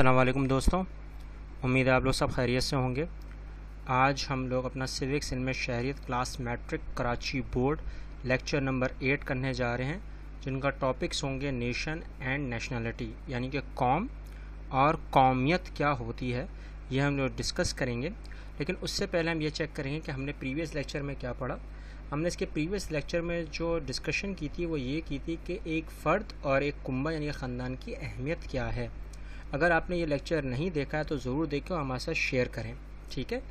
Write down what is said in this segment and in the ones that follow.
अल्लाम दोस्तों उम्मीद है आप लोग सब खैरियत से होंगे आज हम लोग अपना सिविक्स इनमें शहरीत class matric Karachi board lecture number eight करने जा रहे हैं जिनका टॉपिक्स होंगे नेशन एंड नेशनलिटी यानी कि कौम और कौमियत क्या होती है ये हम लोग डिस्कस करेंगे लेकिन उससे पहले हम ये चेक करेंगे कि हमने प्रीवियस लेक्चर में क्या पढ़ा हमने इसके प्रीवियस लेक्चर में जो डिस्कशन की थी वो ये की थी कि एक फ़र्द और एक कुंबा यानी ख़ानदान की अहमियत क्या है अगर आपने ये लेक्चर नहीं देखा है तो ज़रूर देखें और हमारे साथ शेयर करें ठीक है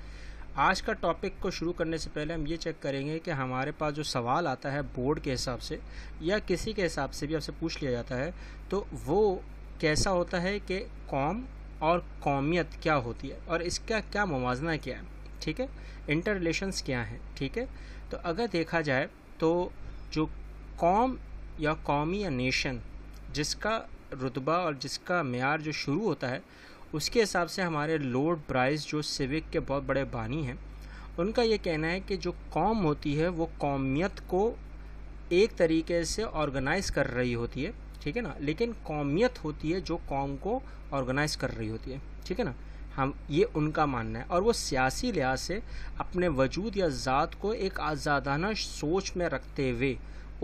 आज का टॉपिक को शुरू करने से पहले हम ये चेक करेंगे कि हमारे पास जो सवाल आता है बोर्ड के हिसाब से या किसी के हिसाब से भी आपसे पूछ लिया जाता है तो वो कैसा होता है कि कौम और कौमियत क्या होती है और इसका क्या मुवजना क्या है ठीक है इंटर रिलेशंस क्या हैं ठीक है तो अगर देखा जाए तो जो कौम या कौमी या नेशन जिसका रुतबा और जिसका मैार जो शुरू होता है उसके हिसाब से हमारे लोड प्राइस जो सिविक के बहुत बड़े बानी हैं उनका ये कहना है कि जो कौम होती है वो कौमियत को एक तरीके से ऑर्गेनाइज कर रही होती है ठीक है ना लेकिन कौमियत होती है जो कौम को ऑर्गेनाइज कर रही होती है ठीक है ना हम ये उनका मानना है और वो सियासी लिहाज से अपने वजूद या ज़ात को एक आज़ादाना सोच में रखते हुए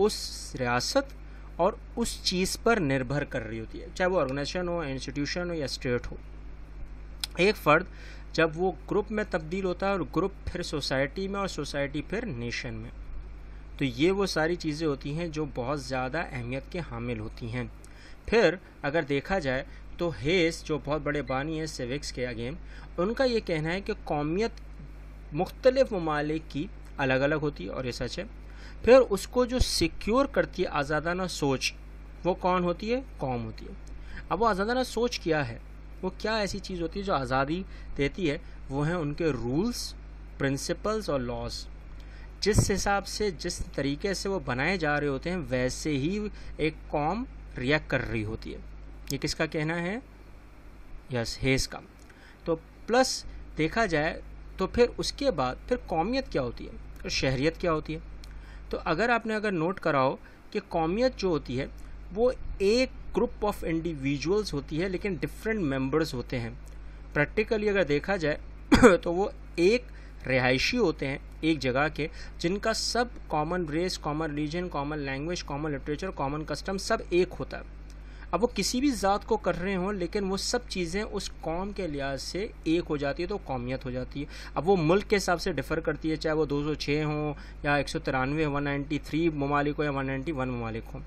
उस रियासत और उस चीज़ पर निर्भर कर रही होती है चाहे वो ऑर्गेनाइजेशन हो इंस्टीट्यूशन हो या स्टेट हो एक फ़र्द जब वो ग्रुप में तब्दील होता है और ग्रुप फिर सोसाइटी में और सोसाइटी फिर नेशन में तो ये वो सारी चीज़ें होती हैं जो बहुत ज़्यादा अहमियत के हामिल होती हैं फिर अगर देखा जाए तो हेस जो बहुत बड़े बानी हैं सिविक्स के अगेन उनका ये कहना है कि कौमियत मुख्तलिफ़ ममालिक की अलग अलग होती है और ये सच है फिर उसको जो सिक्योर करती है आज़ादाना सोच वो कौन होती है कौम होती है अब वो आज़ादाना सोच क्या है वो क्या ऐसी चीज़ होती है जो आज़ादी देती है वो हैं उनके रूल्स प्रिंसिपल्स और लॉज जिस हिसाब से जिस तरीके से वो बनाए जा रहे होते हैं वैसे ही एक कॉम रिएक्ट कर रही होती है ये किसका कहना है यस हेस का तो प्लस देखा जाए तो फिर उसके बाद फिर कौमियत क्या होती है और शहरीत क्या होती है तो अगर आपने अगर नोट कराओ कि कौमियत जो होती है वो एक ग्रुप ऑफ इंडिविजुअल्स होती है लेकिन डिफरेंट मेंबर्स होते हैं प्रैक्टिकली अगर देखा जाए तो वो एक रिहायशी होते हैं एक जगह के जिनका सब common race common religion common language common literature common custom सब एक होता है अब वो किसी भी ज़ात को कर रहे हों लेकिन वो सब चीज़ें उस कौम के लिहाज से एक हो जाती है तो कौमियत हो जाती है अब वो मुल्क के हिसाब से डिफ़र करती है चाहे वो दो सौ छः हों या एक सौ तिरानवे वन नाइन्टी थ्री ममालिक हो या वन नाइन्टी वन ममालिक हों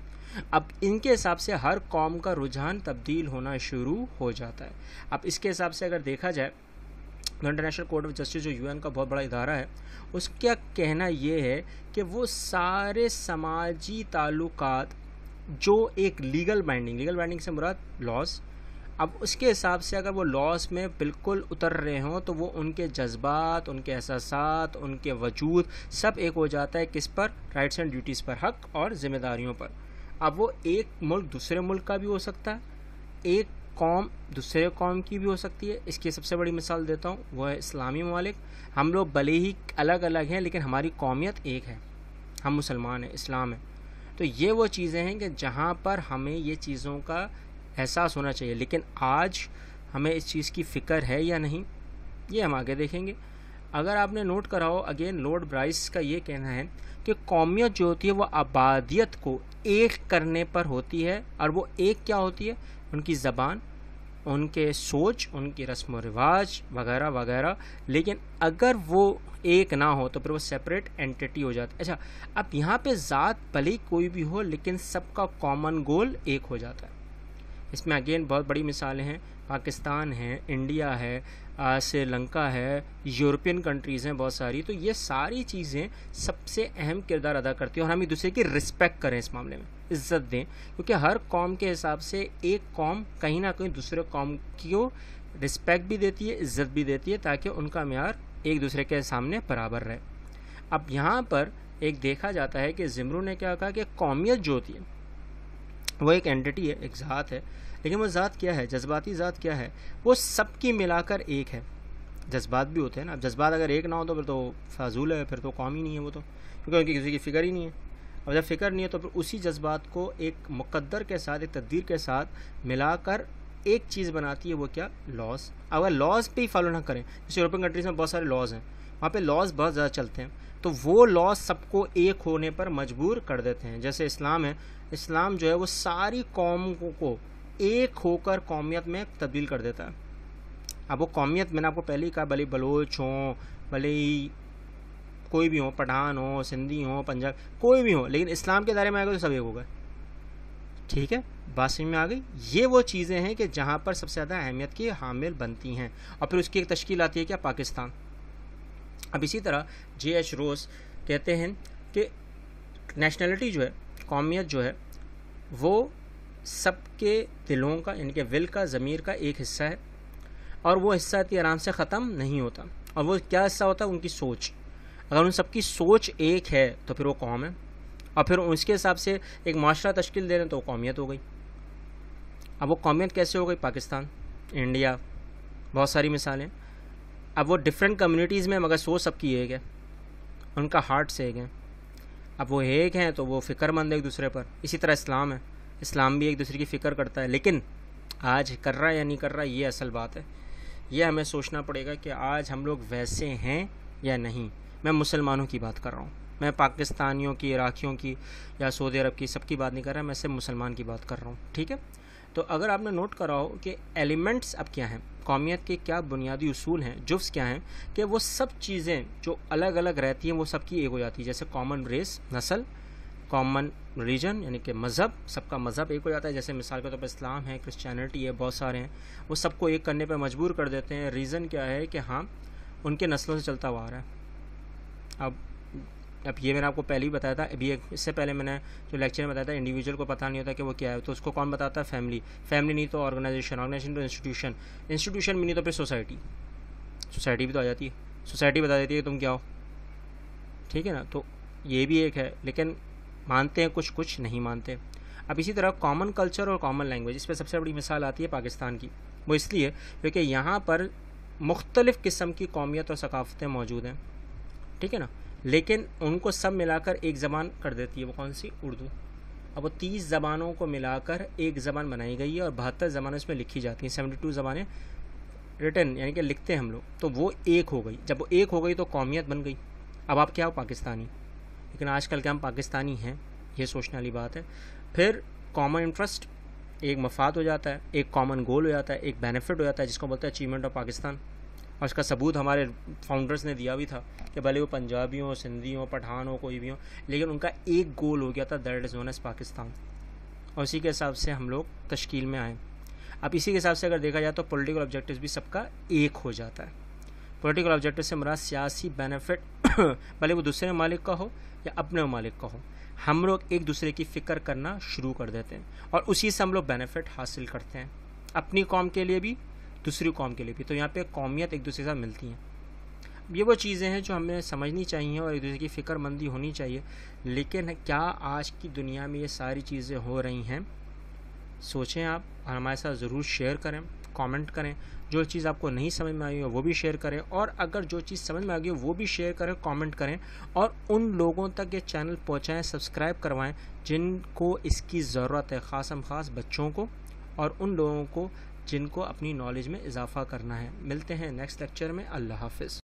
अब इनके हिसाब से हर कौम का रुझान तब्दील होना शुरू हो जाता है अब इसके हिसाब से अगर देखा जाए तो इंटरनेशनल कोर्ट ऑफ जस्टिस जो यूएन का बहुत बड़ा इदारा है उसका कहना ये है कि वो सारे समाजी ताल्लुकात जो एक लीगल बाइंडिंग लीगल बाइंडिंग से मुराद लॉस अब उसके हिसाब से अगर वो लॉस में बिल्कुल उतर रहे हों तो वो उनके जज्बात उनके एहसास उनके वजूद सब एक हो जाता है किस पर राइट्स एंड ड्यूटीज़ पर हक और जिम्मेदारियों पर अब वो एक मुल्क दूसरे मुल्क का भी हो सकता है एक कौम दूसरे कौम की भी हो सकती है इसकी सबसे बड़ी मिसाल देता हूँ वह है इस्लामी ममालिक हम लोग भले ही अलग अलग हैं लेकिन हमारी कौमियत एक है हम मुसलमान हैं इस्लाम है तो ये वो चीज़ें हैं कि जहाँ पर हमें ये चीज़ों का एहसास होना चाहिए लेकिन आज हमें इस चीज़ की फ़िक्र है या नहीं ये हम आगे देखेंगे अगर आपने नोट करा हो अगेन लॉर्ड ब्राइस का ये कहना है कि कौमियत जो होती है वो आबादियत को एक करने पर होती है और वो एक क्या होती है उनकी ज़बान उनके सोच उनके रस्म रिवाज वगैरह वगैरह लेकिन अगर वो एक ना हो तो फिर वो सेपरेट एंटिटी हो जाती अच्छा अब यहाँ पे ज़ात भले कोई भी हो लेकिन सबका कॉमन गोल एक हो जाता है इसमें अगेन बहुत बड़ी मिसालें हैं पाकिस्तान है इंडिया है श्रीलंका है यूरोपियन कंट्रीज़ हैं बहुत सारी तो ये सारी चीज़ें सबसे अहम किरदार अदा करती हैं और हम एक दूसरे की रिस्पेक्ट करें इस मामले में इज्जत दें क्योंकि हर कौम के हिसाब से एक कॉम कहीं ना कहीं दूसरे कौम को रिस्पेक्ट भी देती है इज्जत भी देती है ताकि उनका मैार एक दूसरे के सामने बराबर रहे अब यहाँ पर एक देखा जाता है कि ज़िमरू ने क्या कहा कि कौमियत जो होती है वो एक एंटिटी है एक ज़ात है लेकिन वो ज़ात क्या है जज्बाती ज़ात क्या है वो सबकी मिलाकर एक है जज्बात भी होते हैं ना अब जज्बात अगर एक ना हो तो फिर तो फाजूल है फिर तो कौम ही नहीं है वो तो क्योंकि उनकी किसी की फ़िक्र ही नहीं है अब जब फ़िक्र नहीं है तो फिर उसी जज्बात को एक मुकद्दर के साथ एक तद्दीर के साथ मिलाकर एक चीज़ बनाती है वो क्या लॉज अगर लॉज पे ही फॉलो ना करें जैसे यूरोपियन कंट्रीज़ में बहुत सारे लॉज हैं वहाँ पे लॉज बहुत ज़्यादा चलते हैं तो वो लॉज सबको एक होने पर मजबूर कर देते हैं जैसे इस्लाम है इस्लाम जो है वो सारी कौम को एक होकर कौमियत में तब्दील कर देता है अब वो कौमियत मैंने आपको पहले ही कहा भले बलोच हों भले ही कोई भी हो पठान हो सिंधी हो पंजाब कोई भी हो लेकिन इस्लाम के दायरे में आएगा तो सब एक होगा ठीक है बात समझ में आ गई ये वो चीज़ें हैं कि जहाँ पर सबसे ज़्यादा अहमियत की हामिल बनती हैं और फिर उसकी एक तश्कील आती है क्या पाकिस्तान अब इसी तरह जे एच रोस कहते हैं कि नेशनलिटी जो है कौमियत जो है वो सबके दिलों का यानी कि विल का ज़मीर का एक हिस्सा है और वो हिस्सा इतनी आराम से ख़त्म नहीं होता और वो क्या हिस्सा होता है उनकी सोच अगर उन सबकी सोच एक है तो फिर वो कौम है और फिर उसके हिसाब से एक माशरा तश्किल दे रहे हैं तो वो कौमियत हो गई अब वो कौमियत कैसे हो गई पाकिस्तान इंडिया बहुत सारी मिसालें अब वो डिफरेंट कम्युनिटीज़ में मगर सोच सबकी एक है उनका हार्ट से एक है अब वो एक हैं तो वो फ़िक्रमंद है एक दूसरे पर इसी तरह इस्लाम है इस्लाम भी एक दूसरे की फ़िक्र करता है लेकिन आज कर रहा है या नहीं कर रहा ये असल बात है ये हमें सोचना पड़ेगा कि आज हम लोग वैसे हैं या नहीं मैं मुसलमानों की बात कर रहा हूँ मैं पाकिस्तानियों की इराक़ियों की या सऊदी अरब की सबकी बात नहीं कर रहा मैं सिर्फ मुसलमान की बात कर रहा हूँ ठीक है तो अगर आपने नोट करा हो कि एलिमेंट्स अब क्या हैं कौमियत के क्या बुनियादी असूल हैं जुफ्स क्या हैं कि वो सब चीज़ें जो अलग अलग रहती हैं वो सबकी एक हो जाती है जैसे कॉमन रेस नस्ल कॉमन रिलीजन यानी कि मज़हब सबका मज़हब एक हो जाता है जैसे मिसाल के तौर तो पर इस्लाम है क्रिश्चियनिटी है बहुत सारे हैं वो सबको एक करने पर मजबूर कर देते हैं रीज़न क्या है कि हाँ उनके नस्लों से चलता हुआ आ रहा है अब अब ये मैंने आपको पहले ही बताया था अभी इससे पहले मैंने जो लेक्चर में बताया था इंडिविजुअल को पता नहीं होता कि वो क्या है तो उसको कौन बताता है फैमिली फैमिली नहीं तो ऑर्गेनाइजेशन ऑर्गेनाइजेशन तो इंस्टीट्यूशन इंस्टीट्यूशन भी नहीं तो फिर सोसाइटी सोसाइटी भी तो आ जाती है सोसाइटी बता देती है तुम क्या हो ठीक है ना तो ये भी एक है लेकिन मानते हैं कुछ कुछ नहीं मानते अब इसी तरह कॉमन कल्चर और कॉमन लैंग्वेज इस पर सबसे बड़ी मिसाल आती है पाकिस्तान की वो इसलिए क्योंकि यहाँ पर मुख्तलिफ़ किस्म की कौमियत और सकाफ़तें मौजूद हैं ठीक है ना लेकिन उनको सब मिलाकर एक ज़बान कर देती है वो कौन सी उर्दू अब वो तीस ज़बानों को मिलाकर एक ज़बान बनाई गई है और बहत्तर ज़बानें उसमें लिखी जाती हैं सेवेंटी टू ज़बानें रिटर्न यानी कि लिखते हैं हम लोग तो वो एक हो गई जब वो एक हो गई तो कौमियत बन गई अब आप क्या हो पाकिस्तानी लेकिन आजकल के हम पाकिस्तानी हैं ये सोचने वाली बात है फिर कॉमन इंटरेस्ट एक मफाद हो जाता है एक कॉमन गोल हो जाता है एक बेनिफिट हो जाता है जिसको बोलते हैं अचीवमेंट ऑफ पाकिस्तान और इसका सबूत हमारे फाउंडर्स ने दिया भी था कि भले वो पंजाबी हों सिंधी हों पठान हो कोई भी हो लेकिन उनका एक गोल हो गया था that is known as Pakistan और इसी के हिसाब से हम लोग तश्कील में आए अब इसी के हिसाब से अगर देखा जाए तो पॉलिटिकल ऑब्जेक्टिव भी सबका एक हो जाता है पॉलिटिकल ऑब्जेक्टिव से मरा सियासी बेनिफिट भले वो दूसरे ममालिक का हो या अपने ममालिक का हो हम लोग एक दूसरे की फ़िक्र करना शुरू कर देते हैं और उसी से हम लोग बेनिफिट हासिल करते हैं अपनी कौम के लिए भी दूसरी कौम के लिए भी तो यहाँ पे कौमियत एक दूसरे से साथ मिलती हैं ये वो चीज़ें हैं जो हमें समझनी चाहिए और एक दूसरे की फ़िक्रमंदी होनी चाहिए लेकिन क्या आज की दुनिया में ये सारी चीज़ें हो रही हैं सोचें आप और हमारे साथ ज़रूर शेयर करें कमेंट करें जो चीज़ आपको नहीं समझ में आई हो वो भी शेयर करें और अगर जो चीज़ समझ में आ गई हो वो भी शेयर करें कमेंट करें और उन लोगों तक ये चैनल पहुंचाएं सब्सक्राइब करवाएं जिनको इसकी ज़रूरत है ख़ास हम ख़ास बच्चों को और उन लोगों को जिनको अपनी नॉलेज में इजाफ़ा करना है मिलते हैं नेक्स्ट लेक्चर में अल्लाह हाफिज़